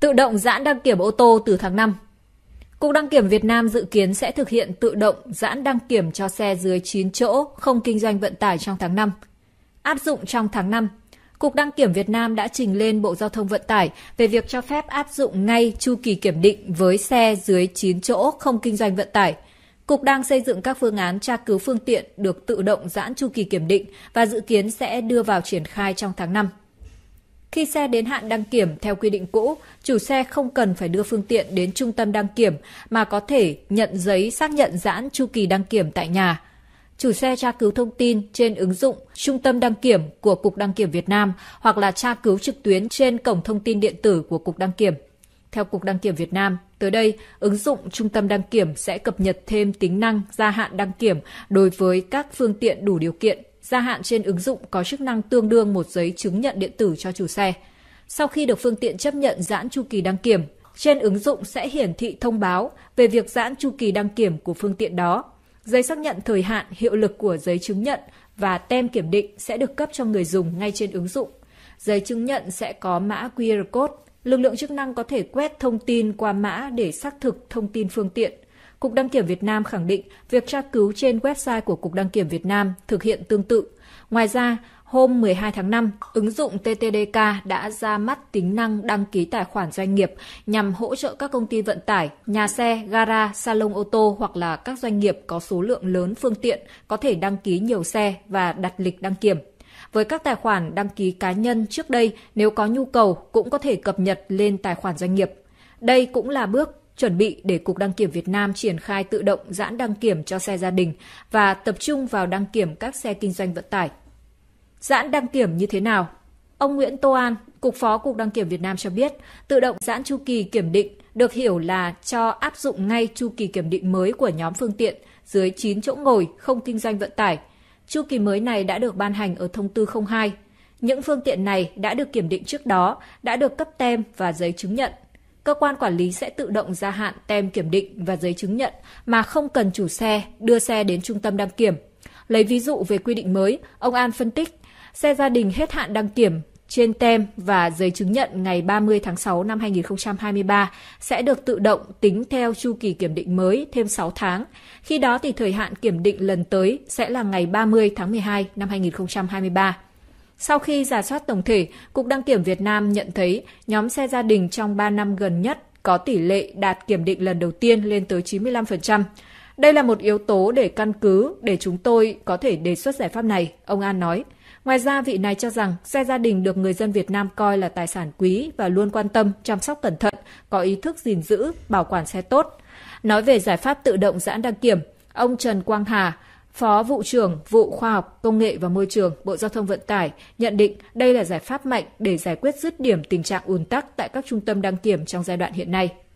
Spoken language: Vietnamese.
tự động giãn đăng kiểm ô tô từ tháng 5. Cục đăng kiểm Việt Nam dự kiến sẽ thực hiện tự động giãn đăng kiểm cho xe dưới 9 chỗ không kinh doanh vận tải trong tháng 5. Áp dụng trong tháng 5, Cục đăng kiểm Việt Nam đã trình lên Bộ Giao thông Vận tải về việc cho phép áp dụng ngay chu kỳ kiểm định với xe dưới 9 chỗ không kinh doanh vận tải. Cục đang xây dựng các phương án tra cứu phương tiện được tự động giãn chu kỳ kiểm định và dự kiến sẽ đưa vào triển khai trong tháng 5. Khi xe đến hạn đăng kiểm theo quy định cũ, chủ xe không cần phải đưa phương tiện đến trung tâm đăng kiểm mà có thể nhận giấy xác nhận giãn chu kỳ đăng kiểm tại nhà. Chủ xe tra cứu thông tin trên ứng dụng Trung tâm đăng kiểm của Cục Đăng kiểm Việt Nam hoặc là tra cứu trực tuyến trên cổng thông tin điện tử của Cục Đăng kiểm. Theo Cục Đăng kiểm Việt Nam, tới đây, ứng dụng Trung tâm đăng kiểm sẽ cập nhật thêm tính năng gia hạn đăng kiểm đối với các phương tiện đủ điều kiện gia hạn trên ứng dụng có chức năng tương đương một giấy chứng nhận điện tử cho chủ xe. Sau khi được phương tiện chấp nhận giãn chu kỳ đăng kiểm, trên ứng dụng sẽ hiển thị thông báo về việc giãn chu kỳ đăng kiểm của phương tiện đó. Giấy xác nhận thời hạn hiệu lực của giấy chứng nhận và tem kiểm định sẽ được cấp cho người dùng ngay trên ứng dụng. Giấy chứng nhận sẽ có mã QR code. Lực lượng chức năng có thể quét thông tin qua mã để xác thực thông tin phương tiện – Cục Đăng kiểm Việt Nam khẳng định việc tra cứu trên website của Cục Đăng kiểm Việt Nam thực hiện tương tự. Ngoài ra, hôm 12 tháng 5, ứng dụng TTDK đã ra mắt tính năng đăng ký tài khoản doanh nghiệp nhằm hỗ trợ các công ty vận tải, nhà xe, gara, salon ô tô hoặc là các doanh nghiệp có số lượng lớn phương tiện có thể đăng ký nhiều xe và đặt lịch đăng kiểm. Với các tài khoản đăng ký cá nhân trước đây, nếu có nhu cầu cũng có thể cập nhật lên tài khoản doanh nghiệp. Đây cũng là bước chuẩn bị để Cục Đăng kiểm Việt Nam triển khai tự động giãn đăng kiểm cho xe gia đình và tập trung vào đăng kiểm các xe kinh doanh vận tải. Giãn đăng kiểm như thế nào? Ông Nguyễn Tô An, Cục Phó Cục Đăng kiểm Việt Nam cho biết, tự động giãn chu kỳ kiểm định được hiểu là cho áp dụng ngay chu kỳ kiểm định mới của nhóm phương tiện dưới 9 chỗ ngồi không kinh doanh vận tải. Chu kỳ mới này đã được ban hành ở thông tư 02. Những phương tiện này đã được kiểm định trước đó, đã được cấp tem và giấy chứng nhận cơ quan quản lý sẽ tự động gia hạn tem kiểm định và giấy chứng nhận mà không cần chủ xe đưa xe đến trung tâm đăng kiểm. Lấy ví dụ về quy định mới, ông An phân tích, xe gia đình hết hạn đăng kiểm trên tem và giấy chứng nhận ngày 30 tháng 6 năm 2023 sẽ được tự động tính theo chu kỳ kiểm định mới thêm 6 tháng. Khi đó thì thời hạn kiểm định lần tới sẽ là ngày 30 tháng 12 năm 2023. Sau khi giả soát tổng thể, Cục Đăng kiểm Việt Nam nhận thấy nhóm xe gia đình trong 3 năm gần nhất có tỷ lệ đạt kiểm định lần đầu tiên lên tới 95%. Đây là một yếu tố để căn cứ để chúng tôi có thể đề xuất giải pháp này, ông An nói. Ngoài ra, vị này cho rằng xe gia đình được người dân Việt Nam coi là tài sản quý và luôn quan tâm, chăm sóc cẩn thận, có ý thức gìn giữ, bảo quản xe tốt. Nói về giải pháp tự động giãn đăng kiểm, ông Trần Quang Hà, Phó Vụ trưởng Vụ Khoa học, Công nghệ và Môi trường, Bộ Giao thông Vận tải nhận định đây là giải pháp mạnh để giải quyết dứt điểm tình trạng ùn tắc tại các trung tâm đăng kiểm trong giai đoạn hiện nay.